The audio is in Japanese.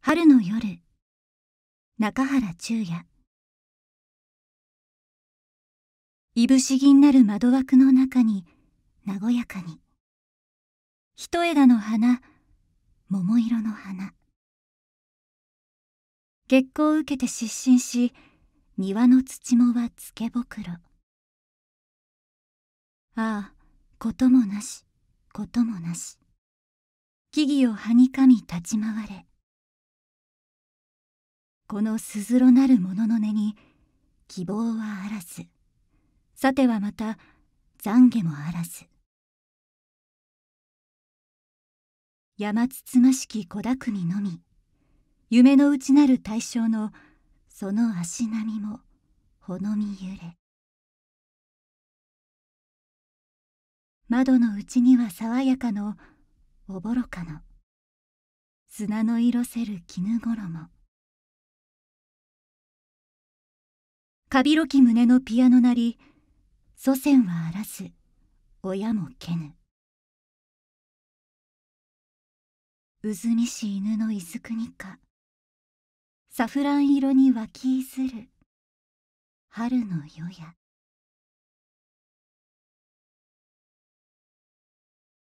春の夜中原中也いぶし銀なる窓枠の中に和やかに一枝の花桃色の花月光を受けて失神し庭の土もはつけ袋ああこともなしこともなし木々をはにかみ立ち回れこのすずろなるものの根に希望はあらずさてはまた懺悔もあらず山つつましき小くみのみ夢の内なる対象のその足並みもほのみ揺れ窓の内には爽やかのおぼろかの砂の色せる絹衣かびろき胸のピアノなり祖先はあらず親もけぬうずみし犬のいずくにかサフラン色に湧きいずる春の夜や